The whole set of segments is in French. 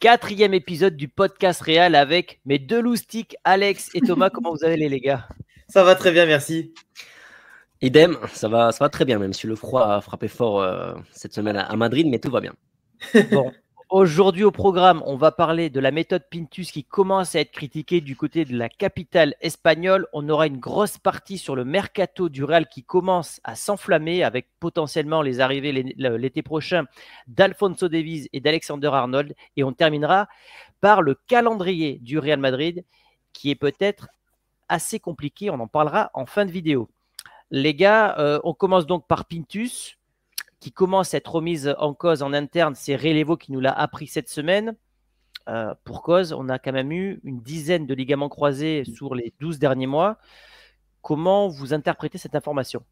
Quatrième épisode du podcast Réal avec mes deux loustiques, Alex et Thomas. Comment vous allez, les gars Ça va très bien, merci. Idem, ça va, ça va très bien, même si le froid a frappé fort euh, cette semaine à Madrid, mais tout va bien. Bon, Aujourd'hui au programme, on va parler de la méthode Pintus qui commence à être critiquée du côté de la capitale espagnole. On aura une grosse partie sur le mercato du Real qui commence à s'enflammer avec potentiellement les arrivées l'été prochain d'Alfonso Davies et d'Alexander Arnold. Et on terminera par le calendrier du Real Madrid qui est peut-être assez compliqué. On en parlera en fin de vidéo. Les gars, euh, on commence donc par Pintus qui commence à être remise en cause en interne. C'est Relevo qui nous l'a appris cette semaine. Euh, pour cause, on a quand même eu une dizaine de ligaments croisés sur les 12 derniers mois. Comment vous interprétez cette information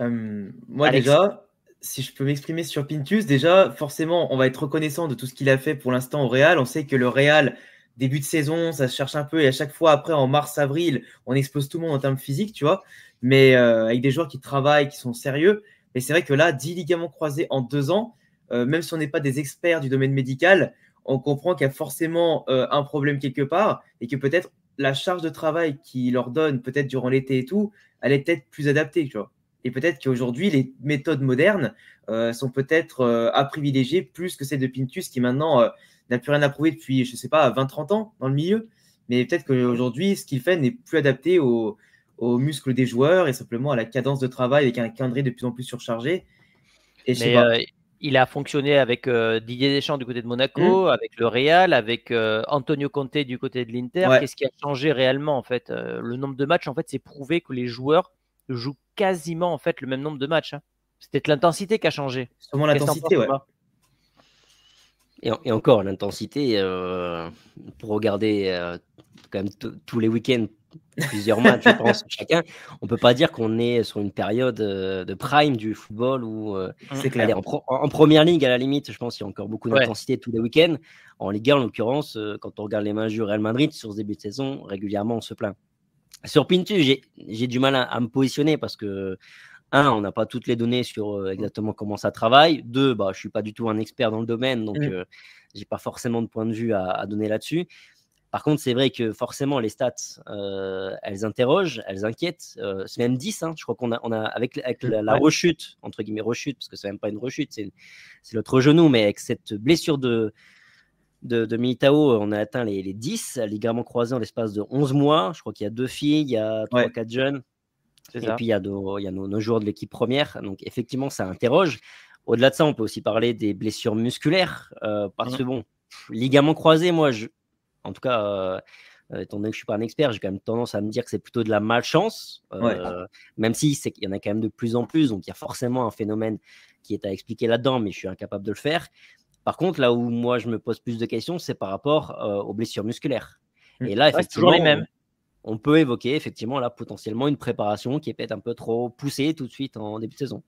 euh, Moi déjà, si je peux m'exprimer sur Pintus, déjà forcément on va être reconnaissant de tout ce qu'il a fait pour l'instant au Real. On sait que le Real, début de saison, ça se cherche un peu et à chaque fois après en mars-avril, on expose tout le monde en termes physiques, tu vois, mais euh, avec des joueurs qui travaillent, qui sont sérieux. Et c'est vrai que là, 10 ligaments croisés en deux ans, euh, même si on n'est pas des experts du domaine médical, on comprend qu'il y a forcément euh, un problème quelque part et que peut-être la charge de travail qu'il leur donne, peut-être durant l'été et tout, elle est peut-être plus adaptée. Et peut-être qu'aujourd'hui, les méthodes modernes euh, sont peut-être à privilégier plus que celles de Pintus qui maintenant n'a plus rien à prouver depuis, je ne sais pas, 20-30 ans dans le milieu. Mais peut-être qu'aujourd'hui, ce qu'il fait n'est plus adapté aux, aux muscles des joueurs et simplement à la cadence de travail avec un calendrier de plus en plus surchargé. Mais, euh, il a fonctionné avec euh, Didier Deschamps du côté de Monaco, hmm. avec le Real, avec euh, Antonio Conte du côté de l'Inter. Qu'est-ce qui a changé réellement en fait Le nombre de matchs, en fait, c'est prouvé que les joueurs jouent quasiment en fait le même nombre de matchs. Hein. C'était l'intensité qui a changé. vraiment l'intensité, ouais. Et, et, encore, l'intensité, pour regarder quand même tous les week-ends plusieurs matchs, je pense, chacun. On peut pas dire qu'on est sur une période euh, de prime du football où euh, c'est en, première ligue, à la limite, je pense qu'il y a encore beaucoup d'intensité tous les week-ends. En Ligue 1, en l'occurrence, euh, quand on regarde les matchs du Real Madrid sur ce début de saison, régulièrement, on se plaint. Sur Pintu, j'ai du mal à, me positionner parce que, un, on n'a pas toutes les données sur mmh. exactement comment ça travaille. Deux, bah, je suis pas du tout un expert dans le domaine, donc mmh. j'ai pas forcément de point de vue à donner là-dessus. Par contre, c'est vrai que forcément, les stats, euh, elles interrogent, elles inquiètent. Euh, c'est même 10, hein. je crois qu'on a, on a avec, la, rechute, entre guillemets rechute, parce que c'est même pas une rechute, c'est l'autre genou, mais avec cette blessure de, de, de, Militao, on a atteint les, les 10 ligaments croisés en l'espace de 11 mois. Je crois qu'il y a deux filles, il y a trois 4 jeunes. Et puis il y a, nos, joueurs de l'équipe première. Donc effectivement, ça interroge. Au-delà de ça, on peut aussi parler des blessures musculaires. Euh, parce mmh. que bon, ligaments croisés, moi, je, en tout cas, euh, étant donné que je suis pas un expert, j'ai quand même tendance à me dire que c'est plutôt de la malchance, euh, même si c'est y en a quand même de plus en plus, donc il y a forcément un phénomène qui est à expliquer là-dedans, mais je suis incapable de le faire. Par contre, là où moi je me pose plus de questions, c'est par rapport euh, aux blessures musculaires. Mmh. Et là, effectivement, On, peut évoquer effectivement là potentiellement une préparation qui est peut-être un peu trop poussée tout de suite en début de saison.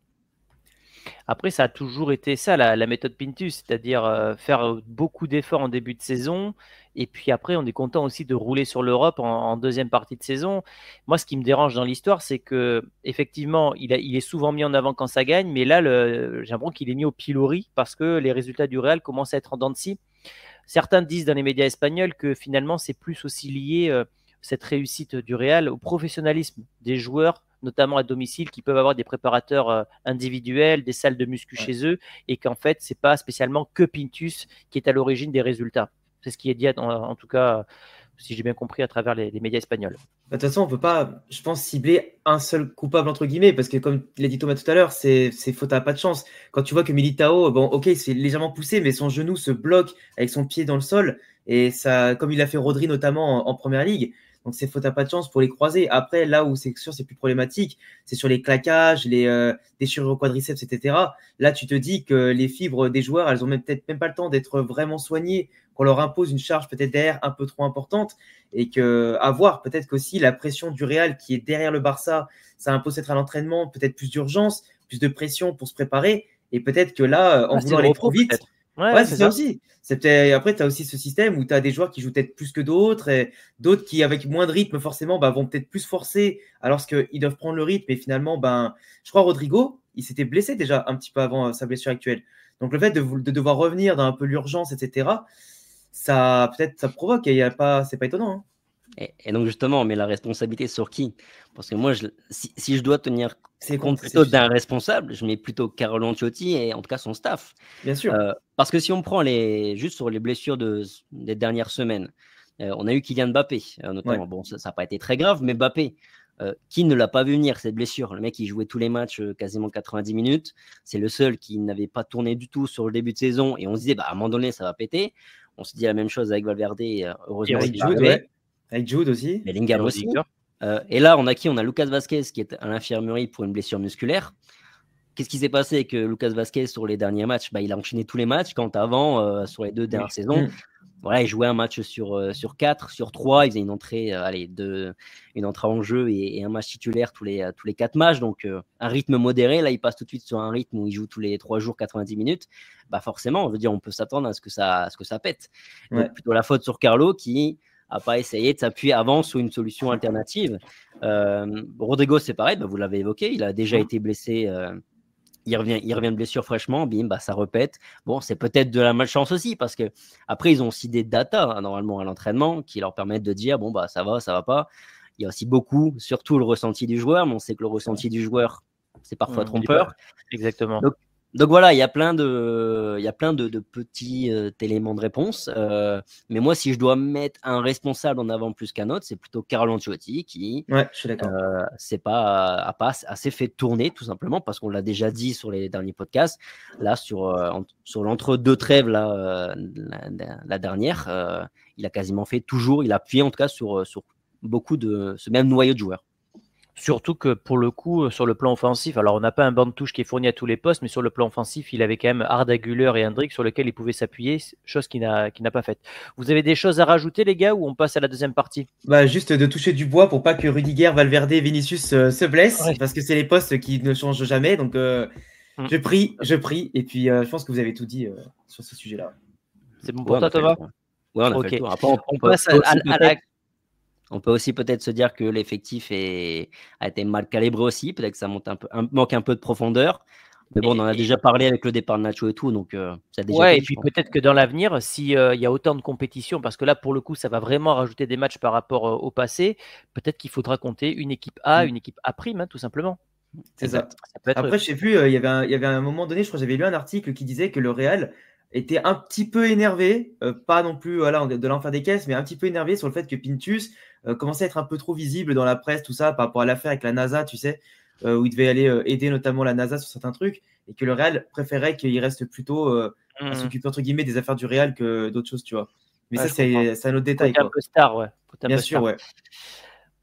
Après, ça a toujours été ça, la, méthode Pintus, c'est-à-dire faire beaucoup d'efforts en début de saison et puis après, on est content aussi de rouler sur l'Europe en, deuxième partie de saison. Moi, ce qui me dérange dans l'histoire, c'est que effectivement, il, est souvent mis en avant quand ça gagne, mais là, j'ai l'impression qu'il est mis au pilori parce que les résultats du Real commencent à être en dents de scie. Certains disent dans les médias espagnols que finalement, c'est plus aussi lié euh, cette réussite du Real au professionnalisme des joueurs notamment à domicile, qui peuvent avoir des préparateurs euh, individuels, des salles de muscu chez eux, et qu'en fait, c'est pas spécialement que Pintus qui est à l'origine des résultats. C'est ce qui est dit, en, tout cas, si j'ai bien compris, à travers les, médias espagnols. Bah, de toute façon, on ne peut pas, je pense, cibler un seul coupable, entre guillemets, parce que comme l'a dit Thomas tout à l'heure, c'est faute à pas de chance. Quand tu vois que Militao, bon, ok, c'est légèrement poussé, mais son genou se bloque avec son pied dans le sol, et ça, comme il l'a fait Rodri notamment en première ligue, donc c'est faute à pas de chance pour les croiser. Après, là où c'est sûr, c'est plus problématique, c'est sur les claquages, les euh, déchirures au quadriceps, etc. Là, tu te dis que les fibres des joueurs, elles ont même peut-être même pas le temps d'être vraiment soignées, qu'on leur impose une charge peut-être derrière un peu trop importante, et que à voir, peut-être aussi la pression du Real qui est derrière le Barça, ça impose peut-être à l'entraînement, peut-être plus d'urgence, plus de pression pour se préparer. Et peut-être que là, en ah, voulant aller trop vite, Ouais, c'est ça, aussi. C'était après tu as aussi ce système où tu as des joueurs qui jouent peut-être plus que d'autres et d'autres qui avec moins de rythme forcément bah, vont peut-être plus forcer alors qu'ils doivent prendre le rythme et finalement ben je crois Rodrigo, il s'était blessé déjà un petit peu avant euh, sa blessure actuelle. Donc le fait de, devoir revenir dans un peu l'urgence etc. ça peut-être ça provoque et il y a pas c'est pas étonnant. Hein. Et, donc justement, on met la responsabilité sur qui Parce que moi, je, si, je dois tenir compte d'un responsable, je mets plutôt Carlo Ancelotti et en tout cas son staff. Bien sûr. Euh, parce que si on prend les, juste sur les blessures des dernières semaines, euh, on a eu Kylian Mbappé, euh, notamment. Bon, ça n'a pas été très grave, mais Mbappé, qui ne l'a pas vu venir cette blessure Le mec, il jouait tous les matchs quasiment 90 minutes. C'est le seul qui n'avait pas tourné du tout sur le début de saison. Et on se disait, bah, à un moment donné, ça va péter. On se dit la même chose avec Valverde, heureusement qu'il jouait. Avec Jude aussi. aussi. Euh, et là, on a qui On a Lucas Vasquez qui est à l'infirmerie pour une blessure musculaire. Qu'est-ce qui s'est passé avec euh, Lucas Vasquez sur les derniers matchs bah, Il a enchaîné tous les matchs, quand avant, euh, sur les deux dernières saisons, mm. voilà, il jouait un match sur, sur 4, sur trois, il faisait une entrée, allez, une entrée en jeu et, un match titulaire tous les, tous les quatre matchs, donc un rythme modéré. Là, il passe tout de suite sur un rythme où il joue tous les trois jours 90 minutes. Bah, forcément, on veut dire, on peut s'attendre à, ce que ça, ce que ça pète. Donc, plutôt la faute sur Carlo qui à pas essayer de s'appuyer avant sur une solution alternative. Euh, Rodrigo, c'est pareil, bah, vous l'avez évoqué, il a déjà mm. été blessé. Euh, il revient, il revient de blessure fraîchement, bim, bah, ça répète Bon, c'est peut-être de la malchance aussi, parce que après, ils ont aussi des data hein, normalement, à l'entraînement, qui leur permettent de dire, bon, bah, ça va, ça va pas. Il y a aussi beaucoup, surtout le ressenti du joueur, mais on sait que le ressenti du joueur, c'est parfois mm, trompeur. Exactement. Donc, donc voilà, il y a plein de, il y a plein de, petits euh, éléments de réponse. Euh, mais moi, si je dois mettre un responsable en avant plus qu'un autre, c'est plutôt Carlo Ancelotti qui, ouais, euh, c'est pas, pas assez fait tourner tout simplement parce qu'on l'a déjà dit sur les derniers podcasts. Là, sur sur l'entre-deux trêves là, la, dernière, il a quasiment fait toujours, il a appuyé en tout cas sur sur beaucoup de ce même noyau de joueurs. Surtout que pour le coup, euh, sur le plan offensif, alors on n'a pas un banc de touche qui est fourni à tous les postes, mais sur le plan offensif, il avait quand même Arda et Hendrick sur lesquels il pouvait s'appuyer, chose qu'il n'a n'a pas faite. Vous avez des choses à rajouter, les gars, ou on passe à la deuxième partie bah, Juste de toucher du bois pour pas que Rudiger, Valverde et Vinicius euh, se blessent, parce que c'est les postes qui ne changent jamais. Donc euh, mm. je prie, je prie, et puis je pense que vous avez tout dit sur ce sujet-là. C'est bon pour toi, Thomas Ouais, on a fait le on, passe à, on peut aussi peut-être se dire que l'effectif a été mal calibré aussi. Peut-être que ça manque un peu de profondeur. Mais bon, on en a déjà parlé avec le départ de Nacho et tout, donc euh, ça déjà et puis peut-être que dans l'avenir, s'il euh, y a autant de compétitions, parce que là, pour le coup, ça va vraiment rajouter des matchs par rapport euh, au passé, peut-être qu'il faudra compter une équipe A, mmh. une équipe A prime, hein, tout simplement. C'est ça. Après, je sais plus, il y avait un moment donné, je crois que j'avais lu un article qui disait que le Real était un petit peu énervé, pas non plus de l'enfer des caisses, mais un petit peu énervé sur le fait que Pintus euh, commencer à être un peu trop visible dans la presse, tout ça, par rapport à l'affaire avec la NASA, tu sais, euh, où il devait aller euh, aider notamment la NASA sur certains trucs, et que le Real préférait qu'il reste plutôt mmh. entre guillemets, des affaires du Real que d'autres choses, tu vois. Mais ça, c'est un autre détail. un peu star, ouais. Bien sûr, ouais.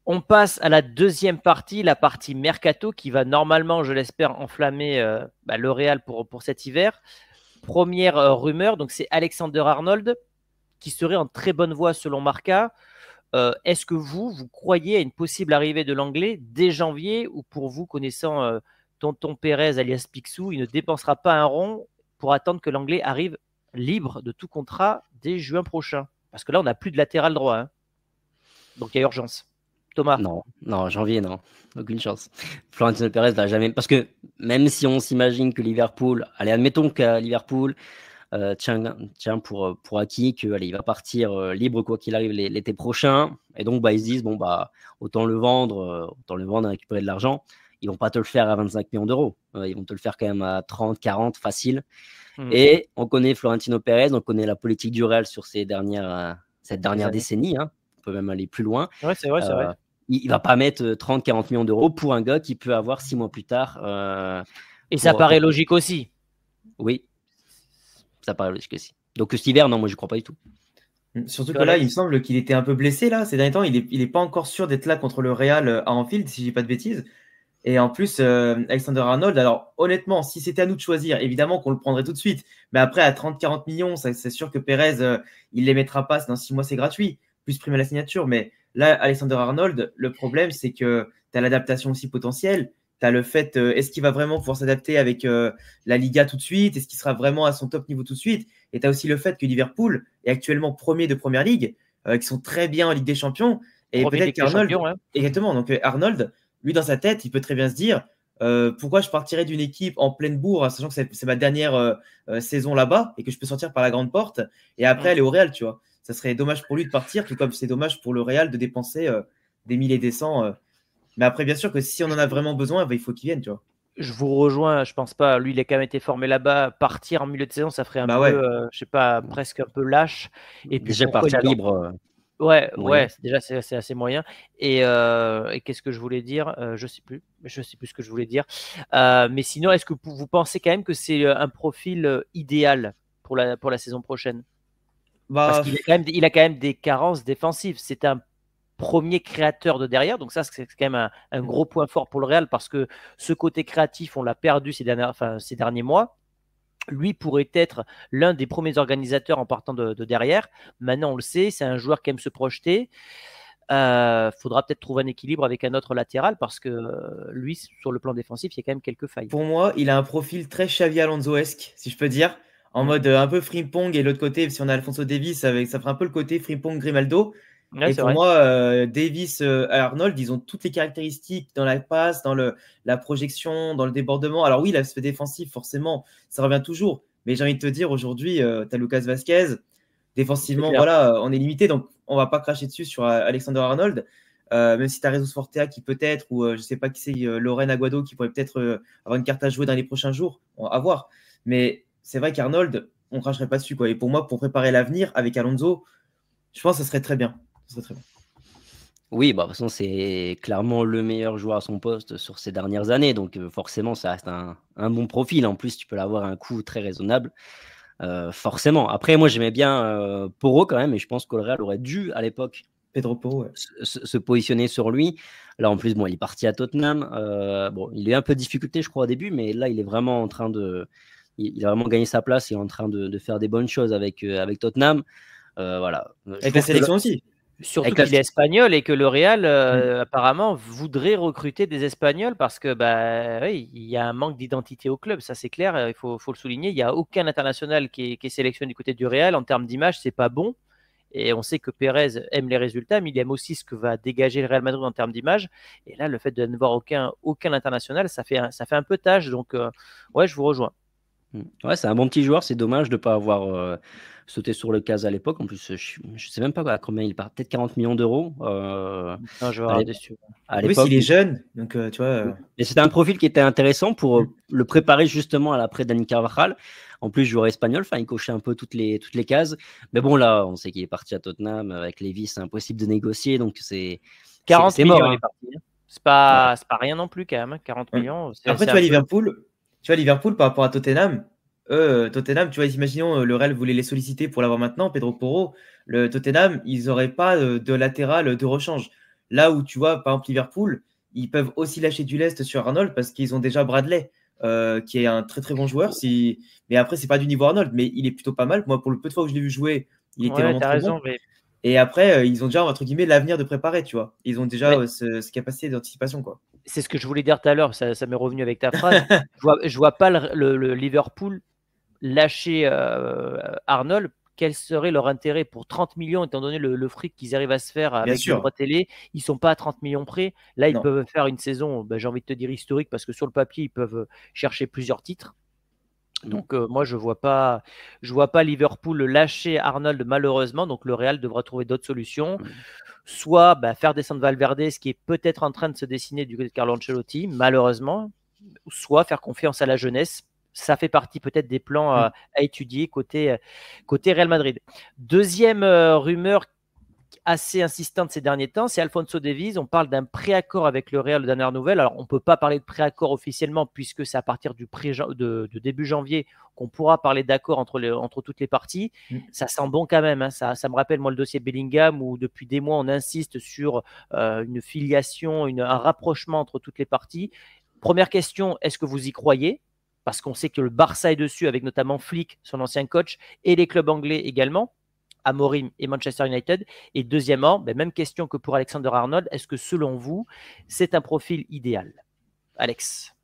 On passe à la deuxième partie, la partie mercato, qui va normalement, je l'espère, enflammer bah, le Real pour, pour cet hiver. Première rumeur, donc c'est Alexander Arnold qui serait en très bonne voie selon Marca. Euh, est-ce que vous, vous croyez à une possible arrivée de l'anglais dès janvier ou pour vous, connaissant euh, Tonton Pérez alias Picsou, il ne dépensera pas un rond pour attendre que l'anglais arrive libre de tout contrat dès juin prochain Parce que là, on n'a plus de latéral droit. Hein. Donc il y a urgence. Thomas Non, non, janvier, non. Aucune chance. Florentino Pérez va jamais. Parce que même si on s'imagine que Liverpool, allez, admettons que Liverpool euh, tiens, tiens, pour, euh, pour acquis qu'il il va partir euh, libre quoi qu'il arrive l'été prochain. Et donc, bah, ils se disent, bon, bah, autant le vendre, autant le vendre et récupérer de l'argent. Ils vont pas te le faire à 25 millions d'euros. ils vont te le faire quand même à 30, 40, facile. Mmh. Et on connaît Florentino Pérez, on connaît la politique du Real sur ces dernières, cette dernière décennie. Hein. On peut même aller plus loin. c'est vrai, c'est vrai. Il, ne va pas mettre 30, 40 millions d'euros pour un gars qui peut avoir six mois plus tard. et ça paraît logique aussi. Oui, ça Donc cet hiver, non, moi je crois pas du tout. Mm, surtout que là, il me semble qu'il était un peu blessé là ces derniers temps. Il n'est est pas encore sûr d'être là contre le Real euh, à Anfield, si je dis pas de bêtises. Et en plus, euh, Alexander Arnold, alors honnêtement, si c'était à nous de choisir, évidemment qu'on le prendrait tout de suite. Mais après, à 30-40 millions, c'est sûr que Perez euh, il les mettra pas. Dans 6 mois, c'est gratuit, plus prime à la signature. Mais là, Alexander Arnold, le problème, c'est que tu as l'adaptation aussi potentielle. T'as le fait, euh, est-ce qu'il va vraiment pouvoir s'adapter avec euh, la Liga tout de suite Est-ce qu'il sera vraiment à son top niveau tout de suite Et tu as aussi le fait que Liverpool est actuellement premier de Première Ligue, euh, qui sont très bien en Ligue des Champions. Et peut-être qu'Arnold... Hein. Exactement, donc Arnold, lui dans sa tête, il peut très bien se dire, pourquoi je partirais d'une équipe en pleine bourre, hein, sachant que c'est ma dernière saison là-bas et que je peux sortir par la grande porte et après mm. aller au Real, tu vois. Ça serait dommage pour lui de partir, tout comme c'est dommage pour le Real de dépenser des milliers et des cents mais après, bien sûr que si on en a vraiment besoin, bah, il faut qu'il vienne, tu vois. Je vous rejoins, je pense pas. Lui, il a quand même été formé là-bas. Partir en milieu de saison, ça ferait un bah peu, je euh, ne je sais pas, presque un peu lâche. Et puis, Déjà partir libre. Euh, ouais, ouais, déjà c'est assez moyen. Euh, et, qu'est-ce que je voulais dire Je sais plus, je sais plus ce que je voulais dire. mais sinon, est-ce que vous pensez quand même que c'est un profil idéal pour la pour la saison prochaine bah, Parce qu'il a quand même des carences défensives. C'est un premier créateur de derrière. Donc ça, c'est quand même un, mm. gros point fort pour le Real parce que ce côté créatif, on l'a perdu ces, derniers mois. Lui pourrait être l'un des premiers organisateurs en partant de, derrière. Maintenant, on le sait, c'est un joueur qui aime se projeter. Euh, faudra peut-être trouver un équilibre avec un autre latéral parce que euh, lui, sur le plan défensif, il y a quand même quelques failles. Pour moi, il a un profil très Xavi Alonso-esque, si je peux dire, en mm. mode euh, un peu frimpong et l'autre côté, si on a Alfonso Davis, avec, ça fera un peu le côté frimpong Grimaldo et pour moi, euh, Davis, et euh, Arnold, ils ont toutes les caractéristiques dans la passe, dans le, la projection, dans le débordement. Alors oui, l'aspect défensif, forcément, ça revient toujours. Mais j'ai envie de te dire, aujourd'hui, euh, tu as Lucas Vasquez. Défensivement, voilà, on est limité, donc on va pas cracher dessus sur Alexander Arnold. même si tu as Résus Fortea qui peut-être, ou je sais pas qui c'est, Lorraine Aguado qui pourrait peut-être avoir une carte à jouer dans les prochains jours, À voir. Mais c'est vrai qu'Arnold, on cracherait pas dessus. Quoi. Et pour moi, pour préparer l'avenir avec Alonso, je pense que ce serait très bien. Oui, bah, de toute façon, c'est clairement le meilleur joueur à son poste sur ces dernières années. Donc, euh, forcément, ça reste un, bon profil. En plus, tu peux l'avoir à un coût très raisonnable. Euh, forcément. Après, moi, j'aimais bien euh, Poro quand même. Et je pense que le aurait dû, à l'époque, se, positionner sur lui. Là, en plus, bon, il est parti à Tottenham. bon, il a eu un peu de difficulté, je crois, au début. Mais là, il est vraiment en train de. Il, a vraiment gagné sa place. Il est en train de, faire des bonnes choses avec, avec Tottenham. voilà. Avec sélection aussi Surtout qu'il est espagnol et que le Real, euh, mmh. apparemment, voudrait recruter des Espagnols parce que bah, il y a un manque d'identité au club, ça c'est clair, euh, il faut, le souligner. Il n'y a aucun international qui est, sélectionné du côté du Real. En termes d'image, c'est pas bon. Et on sait que Pérez aime les résultats, mais il aime aussi ce que va dégager le Real Madrid en termes d'image. Et là, le fait de ne voir aucun, aucun international, ça fait, un, ça fait un peu tâche. Donc, euh, ouais, je vous rejoins. Mm. Ouais, c'est un bon petit joueur. C'est dommage de ne pas avoir euh, sauté sur le cas à l'époque. En plus, je ne sais même pas à combien il part. Peut-être 40 millions d'euros. Euh, un joueur À l'époque. il est jeune. Donc, euh, tu vois. Euh, mm. Et c'était un profil qui était intéressant pour le préparer justement à l'après Dani Carvajal. En plus, joueur espagnol, enfin, il cochait un peu toutes les, toutes les cases. Mais bon, là, on sait qu'il est parti à Tottenham. Avec Lévis, c'est impossible de négocier. Donc, c'est. 40 mort, C'est pas, rien non plus, quand même. 40 hein, millions. C'est, Après, tu vois, Liverpool, tu vois, Liverpool par rapport à Tottenham, eux, euh, Tottenham, tu vois, imaginons euh, le Real voulait les solliciter pour l'avoir maintenant, Pedro Porro, le Tottenham, ils n'auraient pas euh, de latéral de rechange. Là où tu vois, par exemple, Liverpool, ils peuvent aussi lâcher du lest sur Arnold parce qu'ils ont déjà Bradley, qui est un très très bon joueur. Si... Mais après, c'est pas du niveau Arnold, mais il est plutôt pas mal. Moi, pour le peu de fois que je l'ai vu jouer, il était vraiment bon. Et après, ils ont déjà, entre guillemets, l'avenir de préparer, tu vois. Ils ont déjà ce capacité d'anticipation, quoi c'est ce que je voulais dire tout à l'heure, ça, m'est revenu avec ta phrase. Hein. je, vois, vois pas le, Liverpool lâcher euh, Arnold. Quel serait leur intérêt pour 30 millions, étant donné le, fric qu'ils arrivent à se faire avec le droit télé Ils sont pas à 30 millions près. Là, ils peuvent faire une saison, bah, j'ai envie de te dire historique, parce que sur le papier, ils peuvent chercher plusieurs titres. Mmh. Donc moi je vois pas je vois pas Liverpool lâcher Arnold malheureusement donc le Real devra trouver d'autres solutions mmh. soit bah, faire descendre Valverde ce qui est peut-être en train de se dessiner du côté de Carlo Ancelotti malheureusement soit faire confiance à la jeunesse ça fait partie peut-être des plans mmh. à, étudier côté côté Real Madrid. Deuxième rumeur assez insistante ces derniers temps, c'est Alfonso Davies. On parle d'un préaccord avec le Real de dernière nouvelle. Alors, on ne peut pas parler de préaccord officiellement puisque c'est à partir du de, début janvier qu'on pourra parler d'accord entre, toutes les parties. Mm. Ça sent bon quand même. Hein. Ça, me rappelle, moi, le dossier Bellingham où depuis des mois, on insiste sur euh, une filiation, un rapprochement entre toutes les parties. Première question, est-ce que vous y croyez parce qu'on sait que le Barça est dessus, avec notamment Flick, son ancien coach, et les clubs anglais également à Amorim et Manchester United Et deuxièmement, ben, même question que pour Alexander Arnold, est-ce que selon vous, c'est un profil idéal Alex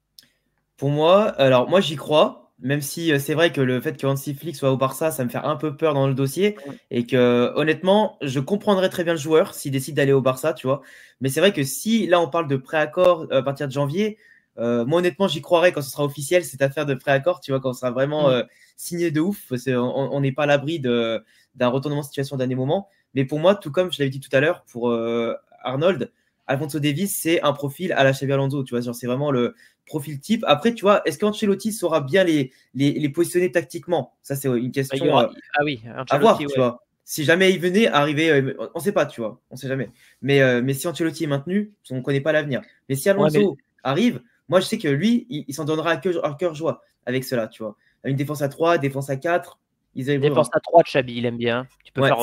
Pour moi, alors moi j'y crois, même si euh, c'est vrai que le fait que Hansi Flick soit au Barça, ça me fait un peu peur dans le dossier, et que honnêtement, je comprendrais très bien le joueur s'il décide d'aller au Barça, tu vois. Mais c'est vrai que si là on parle de préaccord euh, à partir de janvier, euh, moi, honnêtement, j'y croirais quand ce sera officiel, cette affaire de préaccord, tu vois, quand ce sera vraiment mm. signé de ouf. Parce on n'est pas à l'abri de, d'un retournement de situation d'un moment. Mais pour moi, tout comme je l'avais dit tout à l'heure pour euh, Arnold, Alfonso Davis, c'est un profil à la Xavi Alonso, tu vois, c'est vraiment le profil type. Après, tu vois, est-ce qu'Ancelotti saura bien les, les, positionner tactiquement Ça, c'est une ah, question euh, ah à voir, tu vois. Si jamais il venait arriver, euh, on ne sait pas, tu vois, on sait jamais. Mais, mais si Ancelotti est maintenu, on ne connaît pas l'avenir. Mais si Alonso arrive, moi, je sais que lui, il, s'en donnera à cœur, cœur, joie avec cela, tu vois. Une défense à 3, défense à 4, ils avaient à 3 de Chabi, il aime bien. Tu peux, faire,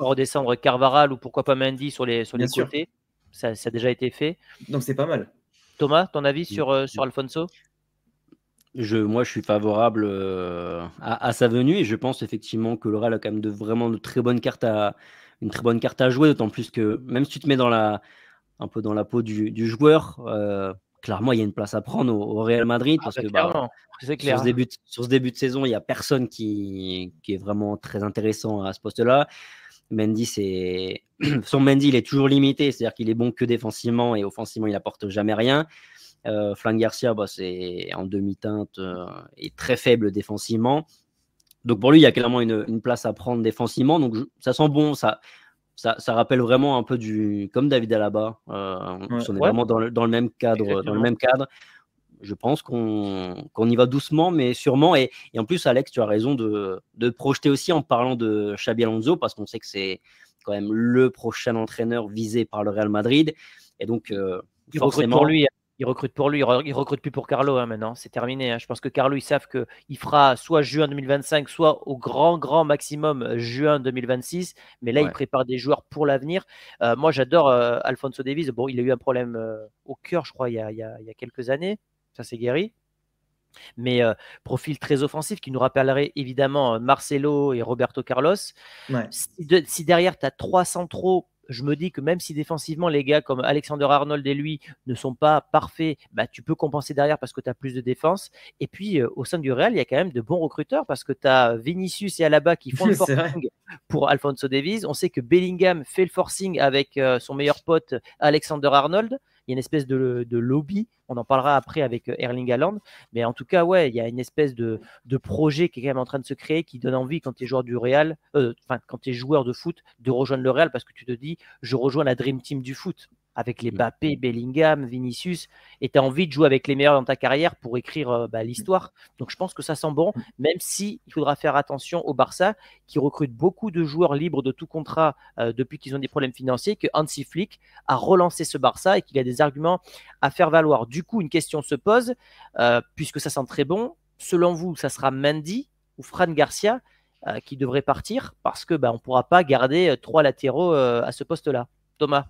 redescendre Carvaral ou pourquoi pas Mendy sur les, sur les côtés. Ça, a déjà été fait. Donc c'est pas mal. Thomas, ton avis mm. sur, euh, sur Alfonso je, moi, je suis favorable euh, à, sa venue et je pense effectivement que le a quand même de, vraiment de très bonnes cartes à, une très bonne carte à jouer, d'autant plus que même si tu te mets dans la, un peu dans la peau du, joueur, euh, clairement, il y a une place à prendre au, Real Madrid ah, parce bah, que bah, clair. Sur, ce début, de, saison, il n'y a personne qui, est vraiment très intéressant à ce poste-là. Mendy, c'est son Mendy, il est toujours limité, c'est-à-dire qu'il est bon que défensivement et offensivement, il n'apporte jamais rien. Euh, Garcia, bah, c'est en demi-teinte et euh, très faible défensivement. Donc pour lui, il y a clairement une, place à prendre défensivement. Donc ça sent bon, ça, ça, rappelle vraiment un peu du comme David Alaba. Euh, on, est vraiment dans le, même cadre, dans le même cadre. Je pense qu'on y va doucement, mais sûrement. Et, en plus, Alex, tu as raison de, de projeter aussi en parlant de Xabi Alonso, parce qu'on sait que c'est quand même le prochain entraîneur visé par le Real Madrid. Et donc, euh, forcément, pour lui, hein. Il recrute pour lui, il recrute plus pour Carlo hein, maintenant, c'est terminé. Hein. Je pense que Carlo, ils savent qu'il fera soit juin 2025, soit au grand, grand maximum euh, juin 2026. Mais là, il prépare des joueurs pour l'avenir. Euh, moi, j'adore euh, Alfonso Davis. Bon, il a eu un problème au cœur, je crois, il y, a, quelques années. Ça s'est guéri. Mais profil très offensif qui nous rappellerait évidemment Marcelo et Roberto Carlos. Si, derrière tu as trois trop, je me dis que même si défensivement, les gars comme Alexander Arnold et lui ne sont pas parfaits, bah, tu peux compenser derrière parce que tu as plus de défense. Et puis, euh, au sein du Real, il y a quand même de bons recruteurs parce que tu as Vinicius et Alaba qui font le forcing pour Alfonso Davies. On sait que Bellingham fait le forcing avec euh, son meilleur pote Alexander Arnold il y a une espèce de, lobby. On en parlera après avec euh, Erling Haaland. Mais en tout cas, ouais, il y a une espèce de, projet qui est quand même en train de se créer qui donne envie quand tu es joueur du Real, euh, enfin, quand tu es joueur de foot, de rejoindre le Real parce que tu te dis, je rejoins la Dream Team du foot avec les mmh. Bappé, mmh. Bellingham, Vinicius, et tu as envie de jouer avec les meilleurs dans ta carrière pour écrire euh, bah, mmh. l'histoire. Donc je pense que ça sent bon, même si il faudra faire attention au Barça, qui recrute beaucoup de joueurs libres de tout contrat euh, depuis qu'ils ont des problèmes financiers, que Hansi Flick a relancé ce Barça et qu'il a des arguments à faire valoir. Du coup, une question se pose, euh, puisque ça sent très bon, selon vous, ça sera Mendy ou Fran Garcia qui devrait partir, parce que bah, on ne pourra pas garder trois latéraux à ce poste-là. Thomas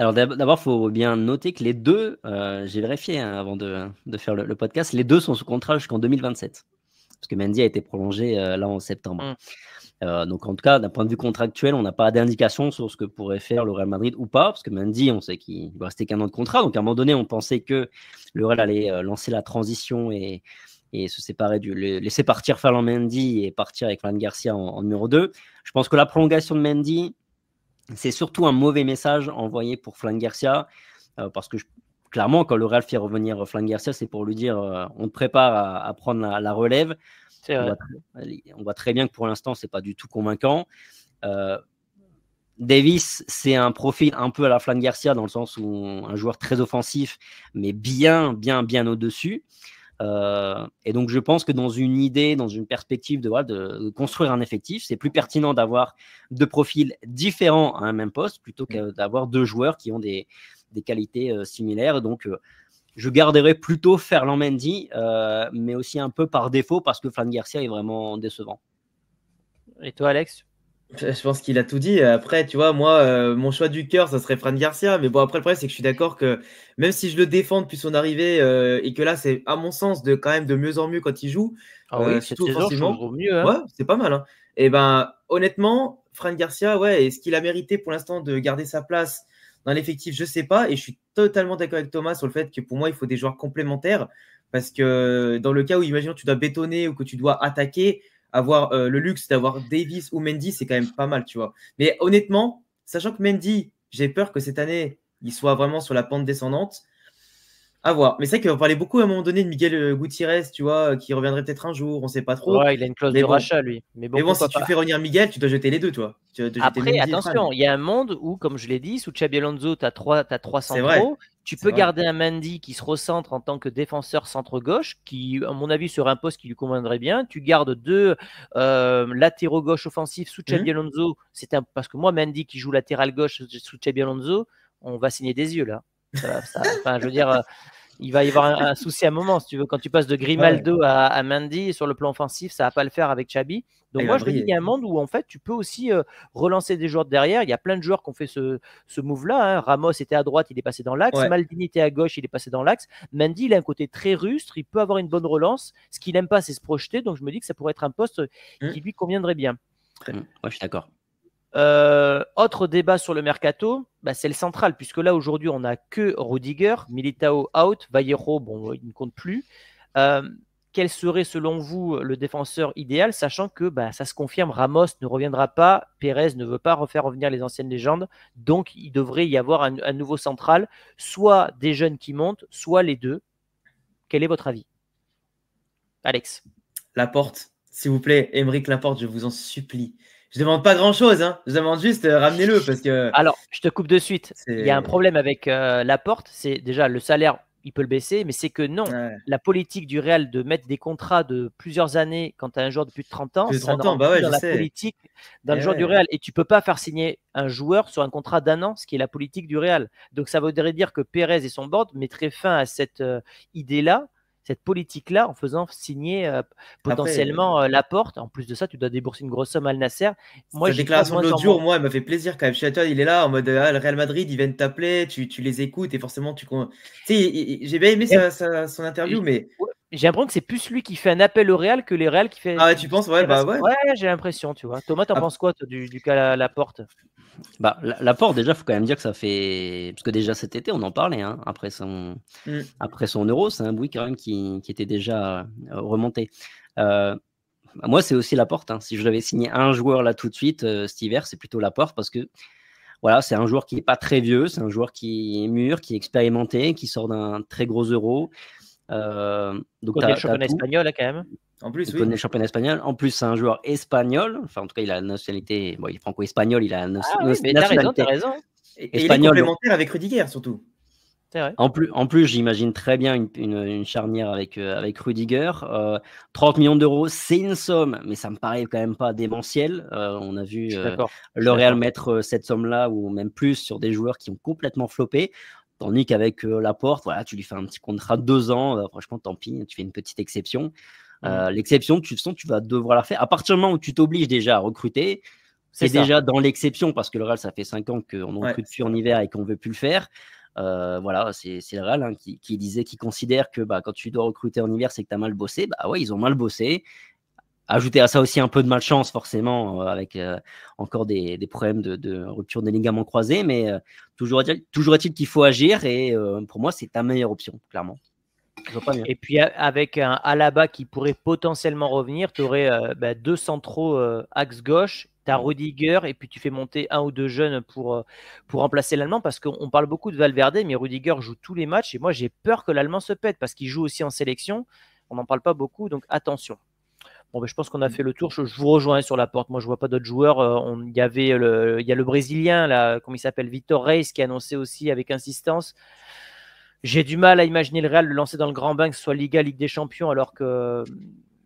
alors d'abord, il faut bien noter que les deux, euh, j'ai vérifié hein, avant de, faire le, podcast, les deux sont sous contrat jusqu'en 2027. Parce que Mendy a été prolongé euh, là en septembre. Mmh. Euh, donc en tout cas, d'un point de vue contractuel, on n'a pas d'indication sur ce que pourrait faire le Real Madrid ou pas. Parce que Mendy, on sait qu'il ne rester qu'un an de contrat. Donc à un moment donné, on pensait que le Real allait lancer la transition et, se séparer du laisser partir Ferland Mendy et partir avec Fran Garcia en, en, numéro 2. Je pense que la prolongation de Mendy, c'est surtout un mauvais message envoyé pour Flan Garcia, euh, parce que clairement, quand le Real fait revenir euh, Flan Garcia, c'est pour lui dire euh, on te prépare à, prendre la, relève. On voit, très bien que pour l'instant, ce n'est pas du tout convaincant. Davis, c'est un profil un peu à la Flan Garcia, dans le sens où un joueur très offensif, mais bien, bien, bien au-dessus. Euh, et donc, je pense que dans une idée, dans une perspective de, construire un effectif, c'est plus pertinent d'avoir deux profils différents à un même poste plutôt que mmh. d'avoir deux joueurs qui ont des, qualités euh, similaires. Donc, euh, je garderai plutôt Ferland Mendy, mais aussi un peu par défaut parce que Flan Garcia est vraiment décevant. Et toi, Alex, Je pense qu'il a tout dit. Après, tu vois, moi, euh, mon choix du cœur, ça serait Fran Garcia. Mais bon, après, le problème, c'est que je suis d'accord que même si je le défends depuis son arrivée euh, et que là, c'est à mon sens de quand même de mieux en mieux quand il joue, ah euh, oui, c'est hein. ouais, c'est pas mal. Hein. Et ben, honnêtement, Fran Garcia, ouais, est-ce qu'il a mérité pour l'instant de garder sa place dans l'effectif Je sais pas. Et je suis totalement d'accord avec Thomas sur le fait que pour moi, il faut des joueurs complémentaires parce que dans le cas où, imaginons, tu dois bétonner ou que tu dois attaquer avoir euh, le luxe d'avoir Davis ou Mendy, c'est quand même pas mal, tu vois. Mais honnêtement, sachant que Mendy, j'ai peur que cette année, il soit vraiment sur la pente descendante. À voir. Mais c'est vrai qu'on parlait beaucoup à un moment donné de Miguel euh, Gutiérrez, tu vois, euh, qui reviendrait peut-être un jour, on sait pas trop. il a une clause de rachat, lui. Mais bon, si tu fais revenir Miguel, tu dois jeter les deux, toi. Tu Après, attention, il y a un monde où, comme je l'ai dit, sous Xabi Alonso, tu as, as 300 euros. Tu peux garder un Mandy qui se recentre en tant que défenseur centre-gauche, qui, à mon avis, serait un poste qui lui conviendrait bien. Tu gardes deux euh, latéraux gauche offensifs sous Xabi mhm. Alonso. C'est un... Parce que moi, Mandy qui joue latéral gauche sous Xabi Alonso, on va signer des yeux, là je veux dire, euh, il va y avoir un, souci à un moment, si tu veux. Quand tu passes de Grimaldo à, Mendy Mandy, sur le plan offensif, ça va pas le faire avec Chabi. Donc, moi, je me dis, qu'il y a un monde où, en fait, tu peux aussi euh, relancer des joueurs derrière. Il y a plein de joueurs qui ont fait ce, move-là. Hein. Ramos était à droite, il est passé dans l'axe. Maldini était à gauche, il est passé dans l'axe. Mandy, il a un côté très rustre, il peut avoir une bonne relance. Ce qu'il n'aime pas, c'est se projeter. Donc, je me dis que ça pourrait être un poste euh, mmh. qui lui conviendrait bien. je suis d'accord. Euh, autre débat sur le mercato, bah, c'est le central, puisque là aujourd'hui on n'a que Rudiger, Militao out, Vallejo, bon, il ne compte plus. Euh, quel serait selon vous le défenseur idéal, sachant que bah, ça se confirme, Ramos ne reviendra pas, Pérez ne veut pas refaire revenir les anciennes légendes, donc il devrait y avoir un, nouveau central, soit des jeunes qui montent, soit les deux. Quel est votre avis Alex Laporte, s'il vous plaît, Émeric Laporte, je vous en supplie. Je demande pas grand chose, hein. je demande juste euh, ramenez-le parce que. Alors, je te coupe de suite. Il y a un problème avec euh, la porte, c'est déjà le salaire, il peut le baisser, mais c'est que non, la politique du Real de mettre des contrats de plusieurs années quand tu as un joueur de plus de 30 ans, c'est bah dans la politique dans eh joueur du Real. Et tu peux pas faire signer un joueur sur un contrat d'un an, ce qui est la politique du Real. Donc ça voudrait dire que Pérez et son board mettraient fin à cette euh, idée-là cette politique-là en faisant signer euh, potentiellement euh, euh, la porte. En plus de ça, tu dois débourser une grosse somme à Al Nasser. Moi, la déclaration de l'autre moi, elle m'a fait plaisir quand même. Toi, il est là en mode ah, le Real Madrid, ils viennent t'appeler, tu, tu, les écoutes et forcément tu. Con... Tu j'ai bien aimé son interview, mais j'ai l'impression que c'est plus lui qui fait un appel au Real que les Real qui fait. Ah tu penses Ouais, bah ouais. Ouais, j'ai l'impression, tu vois. Thomas, t'en ah. penses quoi toi, du, du, cas porte Bah, porte déjà, faut quand même dire que ça fait. Parce que déjà cet été, on en parlait, hein, après, son... Mm. après son euro, c'est un bruit quand même qui, était déjà euh, remonté. Euh, moi, c'est aussi Laporte. Hein. Si je devais signer un joueur là tout de suite euh, cet hiver, c'est plutôt la porte parce que voilà, c'est un joueur qui n'est pas très vieux, c'est un joueur qui est mûr, qui est expérimenté, qui sort d'un très gros euro. Euh, donc, espagnol, En plus, le espagnol. En plus, c'est un joueur espagnol. Enfin, en tout cas, il a la nationalité. il est franco-espagnol. Il a la ah nationalité. Et, il est complémentaire avec Rudiger, surtout. En plus, en plus j'imagine très bien une, une, charnière avec, euh, avec Rudiger. 30 euh, millions d'euros, c'est une somme, mais ça me paraît quand même pas démentiel. on a vu le Real mettre cette somme-là ou même plus sur des joueurs qui ont complètement floppé. Tandis qu'avec euh, porte voilà, tu lui fais un petit contrat de deux ans, euh, franchement, tant pis, tu fais une petite exception. Euh, mmh. l'exception, tu le sens, tu vas devoir la faire. À partir du moment où tu t'obliges déjà à recruter, c'est déjà dans l'exception parce que le RAL, ça fait cinq ans qu'on recrute en hiver et qu'on veut plus le faire. voilà, c'est le RAL hein, qui, disait, qui considère que bah, quand tu dois recruter en hiver, c'est que tu as mal bossé. Bah ouais, ils ont mal bossé Ajouter à ça aussi un peu de malchance, forcément, euh, avec euh, encore des, problèmes de, rupture des ligaments croisés. Mais euh, toujours est-il qu'il faut agir. Et pour moi, c'est ta meilleure option, clairement. Et puis avec un Alaba qui pourrait potentiellement revenir, tu aurais bah, deux centraux axe gauche, tu as Rudiger et puis tu fais monter un ou deux jeunes pour, pour remplacer l'Allemand parce qu'on parle beaucoup de Valverde, mais Rudiger joue tous les matchs et moi j'ai peur que l'Allemand se pète parce qu'il joue aussi en sélection. On n'en parle pas beaucoup, donc attention. Ben, je pense qu'on a mmh. fait le tour. Je, vous rejoins sur la porte. Moi, je ne vois pas d'autres joueurs. Euh, il y avait euh, le, y a le Brésilien, là, il s'appelle, Victor Reis, qui a annoncé aussi avec insistance. J'ai du mal à imaginer le Real le lancer dans le grand bain, que ce soit Liga, Ligue des Champions, alors que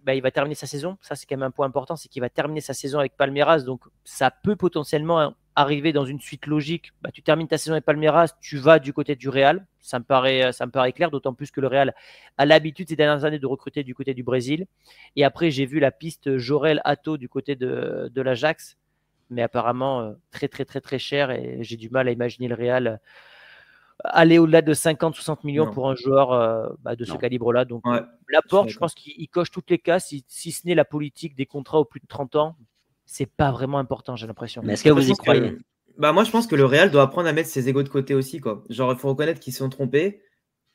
ben, il va terminer sa saison. Ça, c'est quand même un point important, c'est qu'il va terminer sa saison avec Palmeiras. Donc, ça peut potentiellement hein, arriver dans une suite logique. Bah, tu termines ta saison avec Palmeiras, tu vas du côté du Real. Ça me paraît, euh, ça me paraît clair, d'autant plus que le Real a l'habitude ces dernières années de recruter du côté du Brésil. Et après, j'ai vu la piste Jorel Atto du côté de, l'Ajax, mais apparemment euh, très, très, très, très cher. Et j'ai du mal à imaginer le Real euh, aller au-delà de 50-60 millions pour un joueur bah, de ce calibre-là. Donc, la porte, je pense qu'il coche toutes les cases, si, si ce n'est la politique des contrats au plus de 30 ans, c'est pas vraiment important, j'ai l'impression. Mais est-ce que vous y croyez Bah moi je pense que le Real doit apprendre à mettre ses égaux de côté aussi quoi. Genre il faut reconnaître qu'ils se sont trompés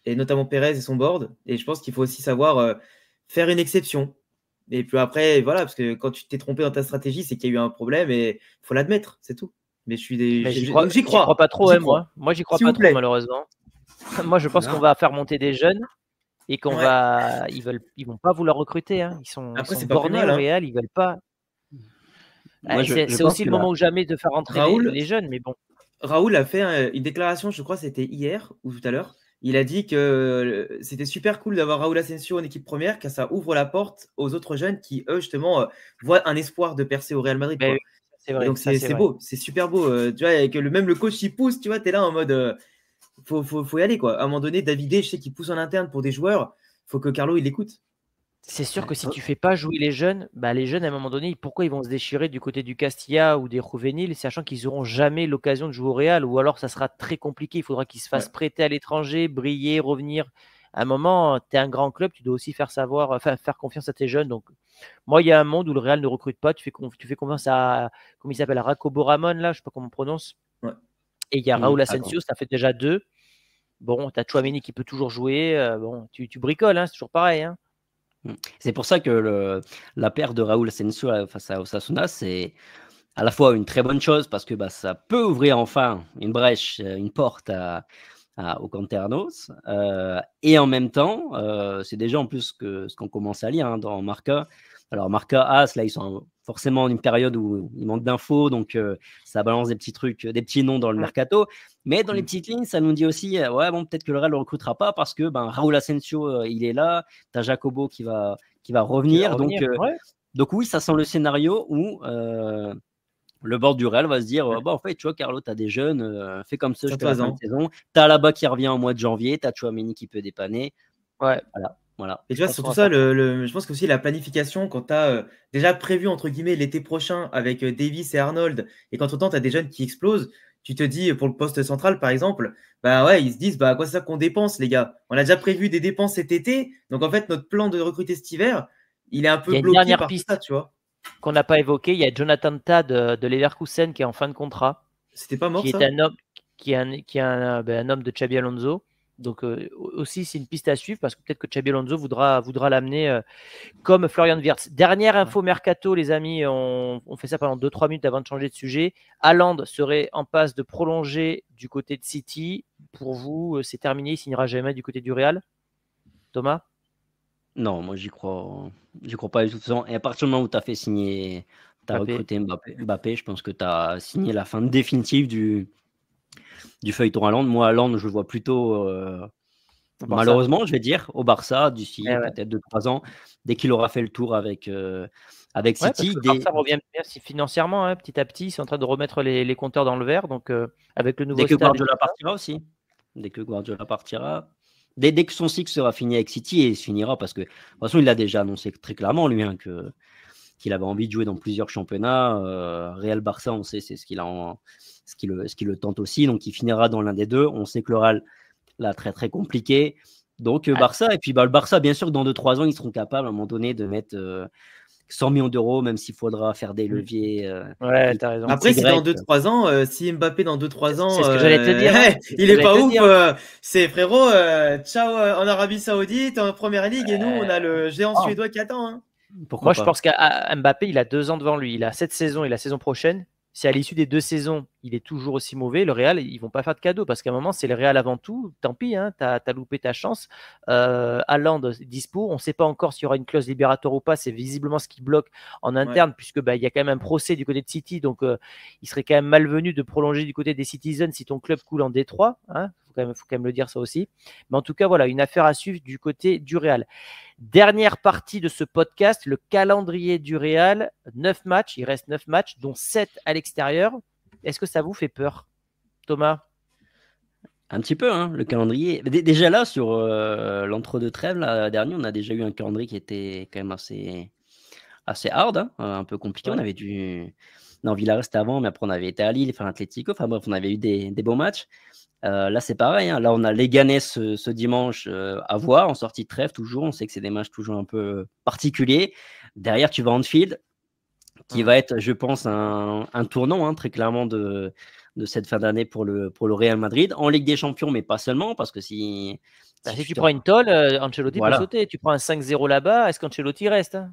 et notamment Perez et son board et je pense qu'il faut aussi savoir euh, faire une exception. Et puis après voilà parce que quand tu t'es trompé dans ta stratégie, c'est qu'il y a eu un problème et il faut l'admettre, c'est tout. Mais je suis des j'y crois, j'y crois. pas trop hein, moi. Moi j'y crois pas trop malheureusement. moi je pense qu'on va faire monter des jeunes et qu'on va ils veulent ils vont pas vouloir recruter hein. ils sont, bornés le au hein. Real, ils veulent pas c'est aussi le moment ou jamais de faire entrer les, jeunes, mais bon. Raoul a fait une déclaration, je crois, c'était hier ou tout à l'heure. Il a dit que euh, c'était super cool d'avoir Raoul Asensio en équipe première, car ça ouvre la porte aux autres jeunes qui, eux, justement, euh, voient un espoir de percer au Real Madrid. Ben c'est Donc c'est beau, c'est super beau. Euh, tu vois, que le, même le coach il pousse, tu vois, t'es là en mode, faut, y aller quoi. À un moment donné, David, je sais qu'il pousse en interne pour des joueurs, faut que Carlo il l'écoute. C'est sûr que si tu fais pas jouer les jeunes, bah les jeunes à un moment donné, pourquoi ils vont se déchirer du côté du Castilla ou des Juvenil, sachant qu'ils n'auront jamais l'occasion de jouer au Real, ou alors ça sera très compliqué, il faudra qu'ils se fassent prêter à l'étranger, briller, revenir. À un moment, tu es un grand club, tu dois aussi faire savoir, euh, faire confiance à tes jeunes. Donc, moi, il y a un monde où le Real ne recrute pas, tu fais, tu fais confiance à, comment il s'appelle, là, je sais pas comment on prononce. Et il y a Raúl Asensio, ça fait déjà deux. Bon, tu as Chouameni qui peut toujours jouer, euh, bon, tu, tu bricoles, hein, c'est toujours pareil. Hein. Mm. C'est pour ça que la paire de Raoul Asensio euh, face à Osasuna, c'est à la fois une très bonne chose parce que bah, ça peut ouvrir enfin une brèche, euh, une porte au Canternos. Euh, et en même temps, c'est déjà en plus que ce qu'on commence à lire hein, dans Marca, alors, Marca, As, là, ils sont forcément en une période où il manque d'infos, donc euh, ça balance des petits trucs, des petits noms dans le mercato. Mais dans les mm. petites lignes, ça nous dit aussi, euh, ouais, bon, peut-être que le Real ne recrutera pas parce que ben, Raúl Asensio, euh, il est là, tu as Jacobo qui va, qui va revenir. donc, donc, oui, ça sent le scénario où le bord du Real va se dire bah, en fait, tu vois, Carlo, tu as des jeunes, fais comme ça, je te la hein. saison. Tu as là-bas qui revient au mois de janvier, tu as Chouameni qui peut dépanner. Ouais. Voilà. Et tu vois, surtout ça, je pense que aussi la planification, quand tu as euh, déjà prévu, entre guillemets, l'été prochain avec euh, Davis et Arnold, et qu'entre-temps, tu as des jeunes qui explosent, tu te dis, pour le poste central, par exemple, bah ouais, ils se disent, bah quoi ça qu'on dépense, les gars On a déjà prévu des dépenses cet été, donc en fait, notre plan de recruter cet hiver, il est un peu il y a une dernière piste tu vois. Qu'on n'a pas évoqué, il y a Jonathan Tad euh, de, Leverkusen qui est en fin de contrat. C'était pas mort, qui est un homme, qui est, qui ben, homme de Chabi Alonso donc euh, aussi, c'est une piste à suivre parce que peut-être que Xabi Alonso voudra, voudra l'amener euh, comme Florian Wirtz. Dernière info mercato, les amis, on, fait ça pendant 2-3 minutes avant de changer de sujet. Allende serait en passe de prolonger du côté de City. Pour vous, euh, c'est terminé, il signera jamais du côté du Real Thomas Non, moi j'y crois, je crois pas du tout. Et à partir du moment où tu as fait signer, tu as recruté Mbappé, je pense que tu as signé la fin définitive du, du feuilleton Londres. Moi, à Londres, je vois plutôt, euh, malheureusement, je vais dire, au Barça d'ici eh peut-être 2-3 ans, dès qu'il aura fait le tour avec, euh, avec City. Ouais, Barça revient financièrement, hein, petit à petit, ils sont en train de remettre les, compteurs dans le vert. Donc, euh, avec le nouveau. Dès que Guardiola partira aussi. Dès que Guardiola partira. Dès, dès, que son cycle sera fini avec City, et il se finira parce que, de toute façon, il l'a déjà annoncé très clairement, lui, hein, que qu'il avait envie de jouer dans plusieurs championnats. Real Barça, on sait, c'est ce qu'il a en, ce qui le, ce qui le tente aussi. Donc, il finira dans l'un des deux. On sait que le l'oral, là, très, très compliqué. Donc, euh, Barça. Et puis, bah, le Barça, bien sûr, que dans 2-3 ans, ils seront capables, à un moment donné, de mettre 100 euh, millions d'euros, même s'il faudra faire des mm. leviers. Euh, ouais ouais, t'as raison. Après, si dans 2-3 ans, si Mbappé dans 2-3 ans. C'est ce que j'allais te dire. Hein. il est pas ouf. c'est frérot, ciao en Arabie Saoudite, en première ligue, et nous, on a le géant oh. suédois qui attend. Hein. Pourquoi je pense qu'à Mbappé, il a deux ans devant lui. Il a cette saison et la saison prochaine. Si à l'issue des deux saisons, il est toujours aussi mauvais. Le Real, ils vont pas faire de cadeau parce qu'à un moment, c'est le Real avant tout. Tant pis, hein, tu as, loupé ta chance. Euh, dispo, on ne sait pas encore s'il y aura une clause libératoire ou pas. C'est visiblement ce qui bloque en interne puisque bah, il y a quand même un procès du côté de City. Donc, euh, il serait quand même malvenu de prolonger du côté des Citizens si ton club coule en Détroit. Hein. Faut quand même, faut quand même le dire ça aussi. Mais en tout cas, voilà, une affaire à suivre du côté du Real. Dernière partie de ce podcast, le calendrier du Real. Neuf matchs, il reste neuf matchs, dont sept à l'extérieur. Est-ce que ça vous fait peur, Thomas un petit peu, hein, le calendrier. déjà là, sur euh, l'entre-deux trêves, la dernière, on a déjà eu un calendrier qui était quand même assez, assez hard, hein, euh, un peu compliqué. On avait dû. Non, Villarreal, avant, mais après, on avait été à Lille, faire Atlético. Enfin bref, on avait eu des, beaux matchs. Euh, là, c'est pareil. Hein. Là, on a les Ganes ce, dimanche à voir en sortie de trêve, toujours. On sait que c'est des matchs toujours un peu particuliers. Derrière, tu vas en field qui va être, je pense, un, tournant hein, très clairement de, de cette fin d'année pour le, pour Real Madrid, en Ligue des Champions, mais pas seulement, parce que si. Bah, si, tu prends une tolle, euh, Ancelotti peut sauter. Tu prends un 5-0 là-bas, est-ce qu'Ancelotti reste hein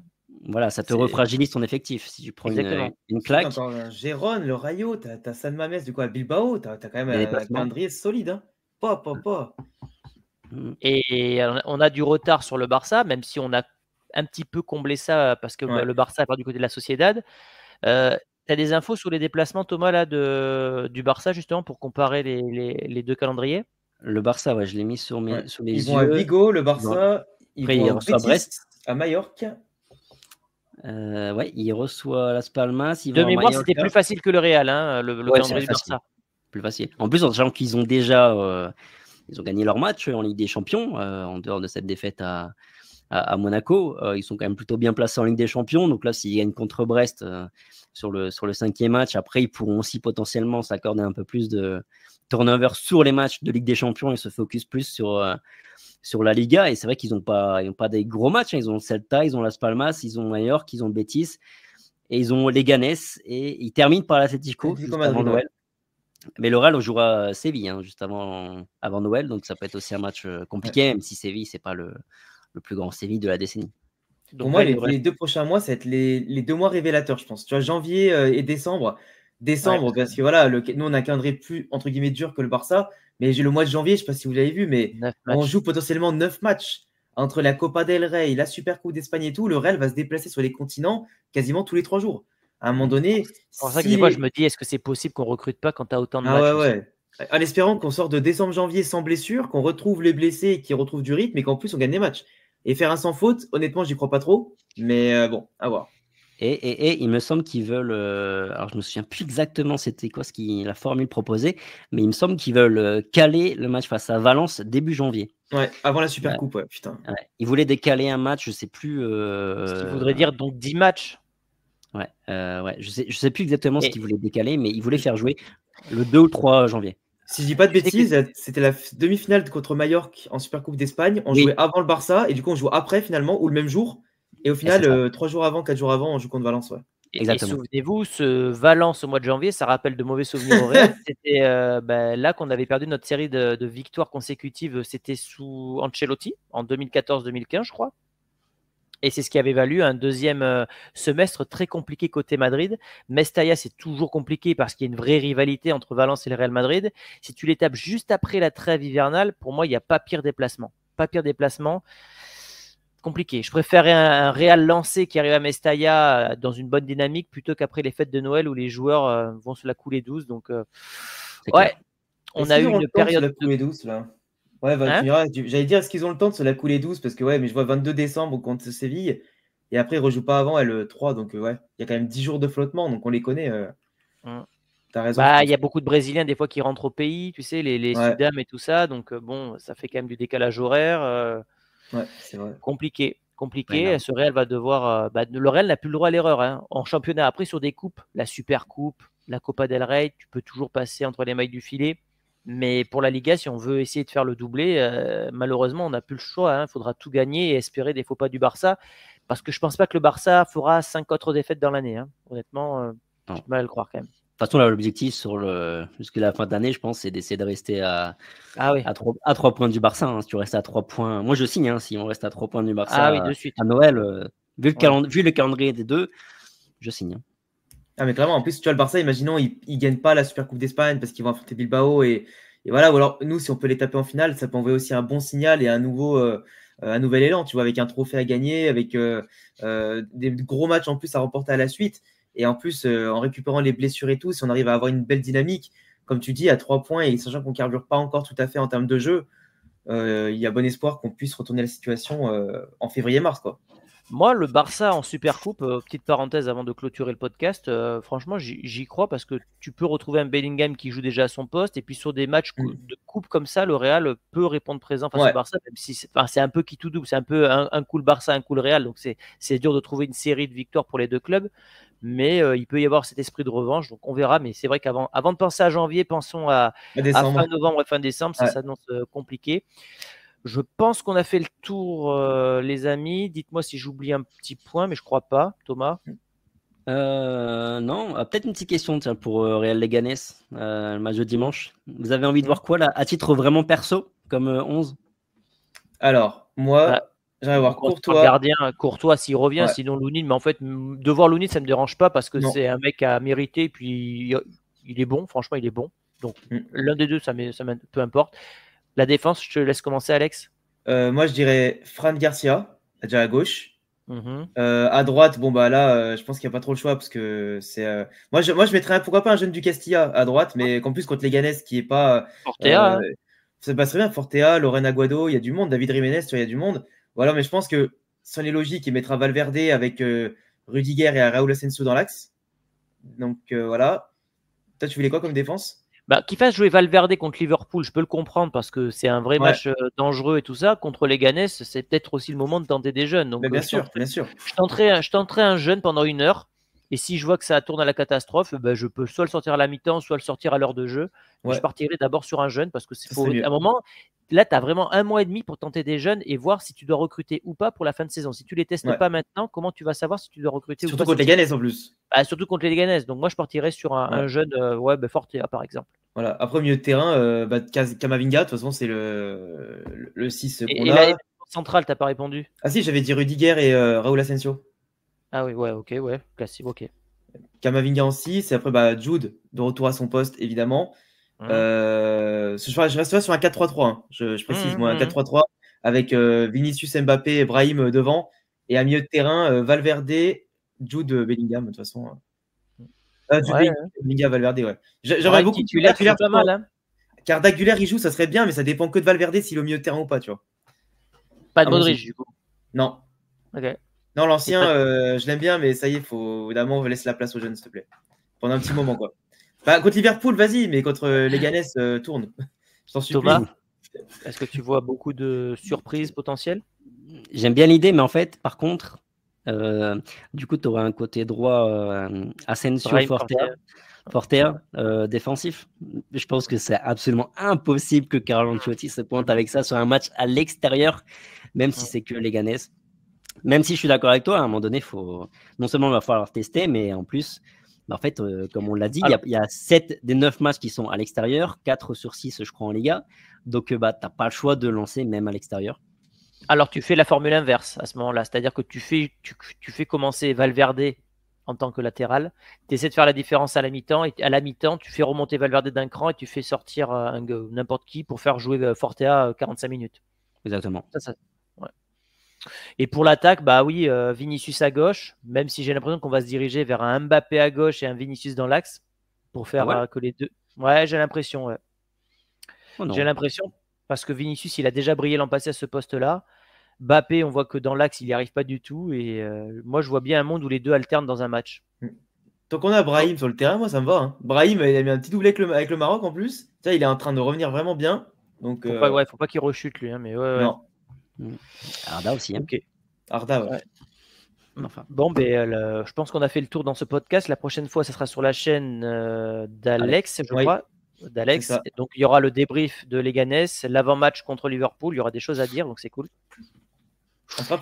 voilà, ça te refragilise ton effectif si tu prends une, claque. Gérone, le Rayo, t'as as San Mames du coup à Bilbao, t'as as quand même un calendrier solide. Pas, pas, pas. Et on a du retard sur le Barça, même si on a un petit peu combler ça parce que bah, le Barça part du côté de la Sociedad. Euh, tu as des infos sur les déplacements, Thomas, là, de, du Barça, justement, pour comparer les, les, deux calendriers Le Barça, ouais, je l'ai mis sur mes, ouais. ils Vont à Vigo, le Barça. Ils vont, à Brest. À Majorque. ouais, il reçoit la Palmas. de mémoire, c'était plus facile que le Real, hein, le, calendrier du Barça. Plus facile. En plus, en sachant qu'ils ont déjà ils ont gagné leur match euh, en Ligue des Champions, euh, en dehors de cette défaite à, à, Monaco. Euh, ils sont quand même plutôt bien placés en Ligue des Champions. Donc là, s'ils gagnent contre Brest euh, sur, le, sur le cinquième match, après, ils pourront aussi potentiellement s'accorder un peu plus de turnover sur les matchs de Ligue des Champions et se focus plus sur euh, sur la Liga. Et c'est vrai qu'ils n'ont pas, pas des gros matchs. Hein. Ils ont Celta, ils ont Las Palmas, ils ont Mallorca, ils ont Betis, et ils ont Leganés Et ils terminent par l'Atletico avant Noël. Mais le on jouera Séville hein, juste avant, avant Noël, donc ça peut être aussi un match compliqué, même si Séville, c'est pas le, le plus grand Séville de la décennie. Pour moi, les, deux prochains mois, ça va être les, deux mois révélateurs, je pense. Tu vois, janvier euh, et décembre. Décembre, parce que voilà, le, nous, on a un calendrier plus, entre guillemets, dur que le Barça. Mais j'ai le mois de janvier, je ne sais pas si vous l'avez vu, mais on joue potentiellement neuf matchs entre la Copa del Rey, la Super Coupe d'Espagne et tout. Le Real va se déplacer sur les continents quasiment tous les trois jours. À un moment donné. C'est pour ça que je me dis, est-ce que c'est possible qu'on recrute pas quand tu as autant de ah, matchs ouais, ouais. En espérant qu'on sorte de décembre-janvier sans blessure, qu'on retrouve les blessés qui qu'ils retrouvent du rythme mais qu'en plus on gagne des matchs. Et faire un sans faute, honnêtement, j'y crois pas trop. Mais euh, bon, à voir. Et, il me semble qu'ils veulent. Euh, alors, je me souviens plus exactement c'était quoi ce qui, la formule proposée, mais il me semble qu'ils veulent euh, caler le match face à Valence début janvier. Ouais, avant la Super Coupe, ouais, putain. Ils voulaient décaler un match, je sais plus. Ce qui voudrait dire donc 10 matchs. Ouais, ouais. Je sais, je sais plus exactement ce qu'ils voulaient décaler, mais ils voulaient faire jouer le 2 ou 3 janvier. Si je dis pas de bêtises, c'était la demi-finale contre Mallorca en Supercoupe d'Espagne. On jouait avant le Barça et du coup on joue après finalement ou le même jour. Et au final, euh, trois jours avant, quatre jours avant, on joue contre Valence. Et, souvenez-vous, ce Valence au mois de janvier, ça rappelle de mauvais souvenirs au C'était euh, ben, là qu'on avait perdu notre série de victoires consécutives. C'était sous Ancelotti en 2014-2015, je crois. Et c'est ce qui avait valu un deuxième euh, semestre très compliqué côté Madrid. Mestalla, c'est toujours compliqué parce qu'il y a une vraie rivalité entre Valence et le Real Madrid. Si tu l'étapes juste après la trêve hivernale, pour moi, il n'y a pas pire déplacement. Pas pire déplacement. Compliqué. Je préférais un, Real lancé qui arrive à Mestalla euh, dans une bonne dynamique plutôt qu'après les fêtes de Noël où les joueurs euh, vont se la couler douce. Donc, ouais, on a eu une période. de coulée douce, là Ouais, hein? j'allais dire, est-ce qu'ils ont le temps de se la couler douce Parce que, ouais, mais je vois 22 décembre contre Séville. Et après, ils ne rejouent pas avant le 3 euh, Donc, euh, ouais, il y a quand même 10 jours de flottement. Donc, on les connaît. Euh. Mmh. raison. Bah, il y a beaucoup de Brésiliens, des fois, qui rentrent au pays, tu sais, les, les et tout ça. Donc, bon, ça fait quand même du décalage horaire. Ouais, c'est vrai. Compliqué. Compliqué. ce Real va devoir. Bah, le Real n'a plus le droit à l'erreur hein. en championnat. Après, sur des coupes, la Super Coupe, la Copa del Rey, tu peux toujours passer entre les mailles du filet. Mais pour la Liga, si on veut essayer de faire le doublé, euh, malheureusement, on n'a plus le choix. Il hein. faudra tout gagner et espérer des faux pas du Barça. Parce que je ne pense pas que le Barça fera 5 autres défaites dans l'année. Hein. Honnêtement, euh, je ne mal à le croire quand même. De toute façon, l'objectif jusqu'à la fin d'année, je pense, c'est d'essayer de rester à... 3... Ah points du Barça. Hein. Si tu restes à 3 points, moi je signe si on reste à 3 points du Barça ah, de suite. à Noël. Euh, vu, le calendrier des deux, je signe. Ah, mais clairement, en plus, tu vois, le Barça, imaginons, ils ne gagnent pas la Super Coupe d'Espagne parce qu'ils vont affronter Bilbao. Et, voilà, ou alors, nous, si on peut les taper en finale, ça peut envoyer aussi un bon signal et un nouveau. Euh, un nouvel élan, tu vois, avec un trophée à gagner, avec euh, euh, des gros matchs en plus à remporter à la suite. Et en plus, en récupérant les blessures et tout, si on arrive à avoir une belle dynamique, comme tu dis, à trois points et sachant qu'on ne carbure pas encore tout à fait en termes de jeu, il y a bon espoir qu'on puisse retourner la situation en février-mars, quoi. Moi, le Barça en Supercoupe, coupe, euh, petite parenthèse avant de clôturer le podcast, euh, franchement, j'y crois parce que tu peux retrouver un Bellingham qui joue déjà à son poste. Et puis sur des matchs mm. de coupe comme ça, le Real peut répondre présent face au Barça, même si c'est un peu qui tout double. C'est un peu un, cool coup le Barça, un coup le Real. Donc c'est dur de trouver une série de victoires pour les deux clubs. Mais euh, il peut y avoir cet esprit de revanche. Donc on verra. Mais c'est vrai qu'avant avant de penser à janvier, pensons à, fin novembre et fin décembre. Ça s'annonce compliqué. Je pense qu'on a fait le tour, euh, les amis. Dites-moi si j'oublie un petit point, mais je crois pas, Thomas. Euh, non, ah, peut-être une petite question pour euh, Real Leganes, le match de dimanche. Vous avez envie de voir quoi là, à titre vraiment perso, comme 11 Alors, moi, bah, j'aimerais voir Courtois. Gardien, Courtois s'il revient, sinon Lounine. Mais en fait, de voir Lounine, ça ne me dérange pas parce que c'est un mec à mériter. Puis il est bon, franchement, il est bon. Donc, mm. l'un des deux, ça, ça peu importe. La défense, je te laisse commencer, Alex. Euh, moi, je dirais Fran Garcia, déjà à gauche. Mhm. Euh, à droite, bon bah là, euh, je pense qu'il n'y a pas trop le choix parce que c'est. Moi, je, moi, je mettrais pourquoi pas un jeune du Castilla à droite, mais qu'en plus contre les Ganes qui est pas. Fortea. Hein. Ça passerait très bien. Fortea, Lorraine Aguado, il y a du monde. David Jiménez, il y a du monde. Voilà, mais je pense que sans les logique, il mettra Valverde avec Rudiger et Raúl Asensio dans l'axe. Donc voilà. Toi, tu voulais quoi comme défense bah, qu'il fasse jouer Valverde contre Liverpool, je peux le comprendre parce que c'est un vrai match euh, dangereux et tout ça. Contre les Ganes, c'est peut-être aussi le moment de tenter des jeunes. Donc, bien, euh, sûr, bien sûr, Je tenterai, je tenterai un jeune pendant une heure. Et si je vois que ça tourne à la catastrophe, bah, je peux soit le sortir à la mi-temps, soit le sortir à l'heure de jeu. Je partirai d'abord sur un jeune parce que c'est à un moment, là, tu as vraiment un mois et demi pour tenter des jeunes et voir si tu dois recruter ou pas pour la fin de saison. Si tu les testes pas maintenant, comment tu vas savoir si tu dois recruter surtout ou pas bah, Surtout contre les Ganes en plus. surtout contre les Ganes. Donc moi, je partirais sur un, jeune web euh, bah, par exemple. Voilà. Après, milieu de terrain, euh, bah, Kamavinga, de toute façon, c'est le, 6 qu'on et t'as pas répondu Ah si, j'avais dit Rudiger et Raoul euh, Raúl Asensio. Ah oui, ouais, ok, ouais, classique, ok. Kamavinga en 6, et après Jude de retour à son poste, évidemment. Mmh. Euh, je, reste sur un 4-3-3. Hein. Je, mmh, précise, moi, un 4-3-3 mmh, avec euh, Vinicius Mbappé et Brahim euh, devant. Et à milieu de terrain, Valverde, Jude Bellingham, de toute façon. Hein. Jude Bellingham, Valverde, ouais. J'aimerais Tu pas mal. Hein. Car Dagulaire, il joue, ça serait bien, mais ça dépend que de Valverde s'il est au milieu de terrain ou pas, tu vois. Pas de Modric, du coup. Non. Non, l'ancien, je l'aime bien, mais ça y est, faut... évidemment, laisser la place aux jeunes, s'il te plaît. Pendant un petit moment, quoi. Bah, contre Liverpool, vas-y, mais contre euh, les euh, tourne. est-ce que tu vois beaucoup de surprises potentielles J'aime bien l'idée, mais en fait, par contre, euh, du coup, tu auras un côté droit ascension euh, Asensio défensif. Je pense que c'est absolument impossible que Carlo Ancelotti se pointe avec ça sur un match à l'extérieur, même si c'est que les Même si je suis d'accord avec toi, à un moment donné, faut... non seulement il va falloir tester, mais en plus, en fait, euh, comme on l'a dit, il y, a 7 des 9 matchs qui sont à l'extérieur, 4 sur 6, je crois, en Liga. Donc, euh, bah, tu n'as pas le choix de lancer même à l'extérieur. Alors, tu fais la formule inverse à ce moment-là, c'est-à-dire que tu fais, tu, fais commencer Valverde en tant que latéral. Tu essaies de faire la différence à la mi-temps. Et à la mi-temps, tu fais remonter Valverde d'un cran et tu fais sortir euh, n'importe qui pour faire jouer Fortea 45 minutes. Exactement. Et pour l'attaque, bah oui, euh, Vinicius à gauche, même si j'ai l'impression qu'on va se diriger vers un Mbappé à gauche et un Vinicius dans l'axe pour faire ah euh, que les deux. Ouais, j'ai l'impression. Ouais. Oh j'ai l'impression parce que Vinicius, il a déjà brillé l'an passé à ce poste-là. Mbappé, on voit que dans l'axe, il n'y arrive pas du tout. Et euh, moi, je vois bien un monde où les deux alternent dans un match. Tant qu'on a Brahim sur le terrain, moi, ça me va. Hein. Brahim, il a mis un petit doublé avec le, Maroc en plus. Ça, il est en train de revenir vraiment bien. Donc, faut pas, faut pas qu'il rechute lui. Hein, mais ouais, Arda aussi. Hein. Arda, ouais. Bon, ben, euh, je pense qu'on a fait le tour dans ce podcast. La prochaine fois, ce sera sur la chaîne euh, d'Alex, je crois. D'Alex. Donc, il y aura le débrief de Leganes, l'avant-match contre Liverpool. Il y aura des choses à dire, donc c'est cool.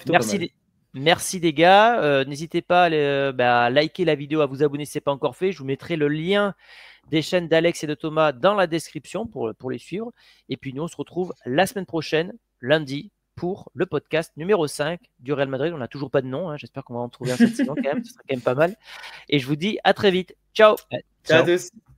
Merci, merci les gars. Euh, n'hésitez pas bah, à, liker la vidéo, à vous abonner si ce n'est pas encore fait. Je vous mettrai le lien des chaînes d'Alex et de Thomas dans la description pour, pour les suivre. Et puis, nous, on se retrouve la semaine prochaine, lundi, pour le podcast numéro 5 du Real Madrid. On n'a toujours pas de nom, hein. j'espère qu'on va en trouver un cette quand même, ce serait quand même pas mal. Et je vous dis à très vite. Ciao. Ciao, Ciao